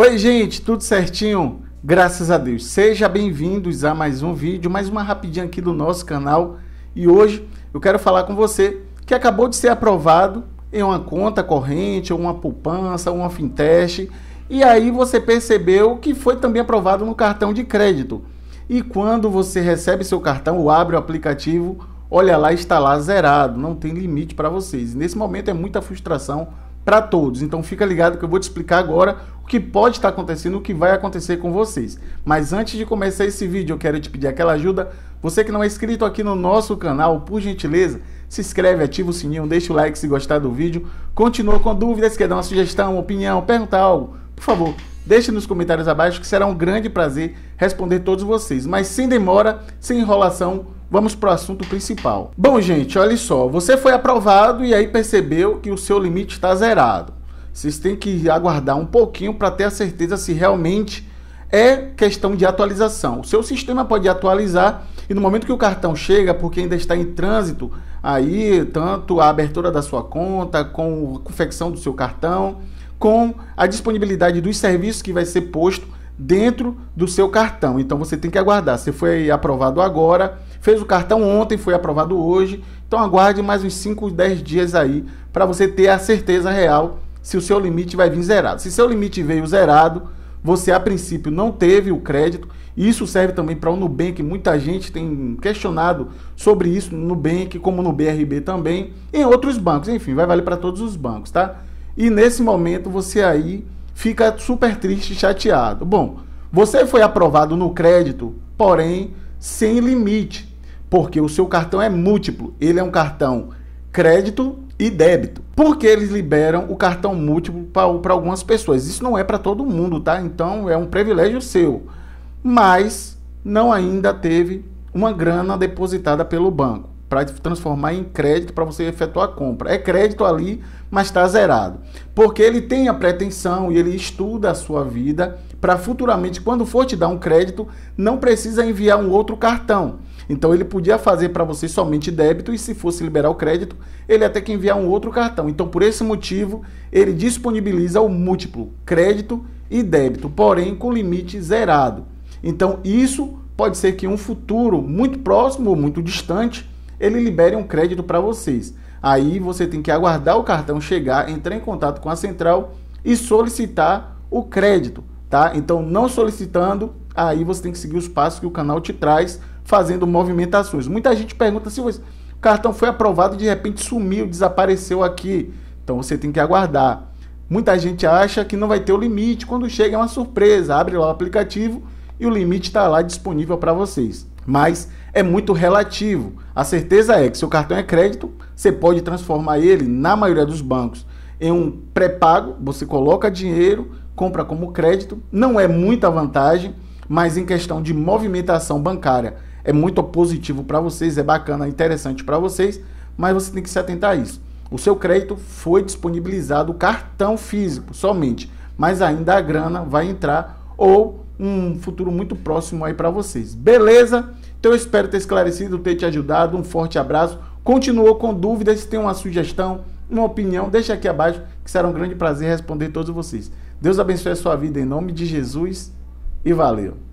Oi, gente, tudo certinho? Graças a Deus. Seja bem-vindos a mais um vídeo, mais uma rapidinha aqui do nosso canal. E hoje eu quero falar com você que acabou de ser aprovado em uma conta corrente, ou uma poupança, ou uma fintech, e aí você percebeu que foi também aprovado no cartão de crédito. E quando você recebe seu cartão ou abre o aplicativo, olha lá, está lá zerado, não tem limite para vocês. Nesse momento é muita frustração para todos. Então fica ligado que eu vou te explicar agora o que pode estar acontecendo, o que vai acontecer com vocês. Mas antes de começar esse vídeo, eu quero te pedir aquela ajuda. Você que não é inscrito aqui no nosso canal, por gentileza, se inscreve, ativa o sininho, deixa o like se gostar do vídeo. Continua com dúvidas, quer dar uma sugestão, uma opinião, perguntar algo, por favor, deixe nos comentários abaixo que será um grande prazer responder todos vocês. Mas sem demora, sem enrolação, Vamos para o assunto principal. Bom, gente, olha só. Você foi aprovado e aí percebeu que o seu limite está zerado. Vocês têm que aguardar um pouquinho para ter a certeza se realmente é questão de atualização. O seu sistema pode atualizar e no momento que o cartão chega, porque ainda está em trânsito, aí tanto a abertura da sua conta, com a confecção do seu cartão, com a disponibilidade dos serviços que vai ser posto dentro do seu cartão. Então você tem que aguardar. Você foi aprovado agora, fez o cartão ontem, foi aprovado hoje. Então aguarde mais uns 5, 10 dias aí para você ter a certeza real se o seu limite vai vir zerado. Se seu limite veio zerado, você a princípio não teve o crédito. Isso serve também para o Nubank. Muita gente tem questionado sobre isso no Nubank, como no BRB também, em outros bancos. Enfim, vai valer para todos os bancos, tá? E nesse momento você aí fica super triste e chateado. Bom, você foi aprovado no crédito, porém sem limite, porque o seu cartão é múltiplo. Ele é um cartão crédito e débito. Porque eles liberam o cartão múltiplo para algumas pessoas. Isso não é para todo mundo, tá? Então é um privilégio seu. Mas não ainda teve uma grana depositada pelo banco para transformar em crédito para você efetuar a compra. É crédito ali, mas está zerado. Porque ele tem a pretensão e ele estuda a sua vida para futuramente, quando for te dar um crédito, não precisa enviar um outro cartão. Então ele podia fazer para você somente débito e se fosse liberar o crédito, ele até que enviar um outro cartão. Então por esse motivo, ele disponibiliza o múltiplo crédito e débito, porém com limite zerado. Então isso pode ser que um futuro muito próximo ou muito distante ele libere um crédito para vocês. Aí você tem que aguardar o cartão chegar, entrar em contato com a central e solicitar o crédito, tá? Então, não solicitando, aí você tem que seguir os passos que o canal te traz, fazendo movimentações. Muita gente pergunta se assim, o cartão foi aprovado de repente sumiu, desapareceu aqui. Então, você tem que aguardar. Muita gente acha que não vai ter o limite, quando chega é uma surpresa, abre lá o aplicativo e o limite está lá disponível para vocês. Mas é muito relativo. A certeza é que seu cartão é crédito, você pode transformar ele, na maioria dos bancos, em um pré-pago. Você coloca dinheiro, compra como crédito. Não é muita vantagem, mas em questão de movimentação bancária é muito positivo para vocês, é bacana, é interessante para vocês, mas você tem que se atentar a isso. O seu crédito foi disponibilizado cartão físico somente, mas ainda a grana vai entrar ou um futuro muito próximo aí para vocês. Beleza? Então eu espero ter esclarecido, ter te ajudado. Um forte abraço. Continuou com dúvidas, se tem uma sugestão, uma opinião, deixa aqui abaixo, que será um grande prazer responder todos vocês. Deus abençoe a sua vida em nome de Jesus e valeu!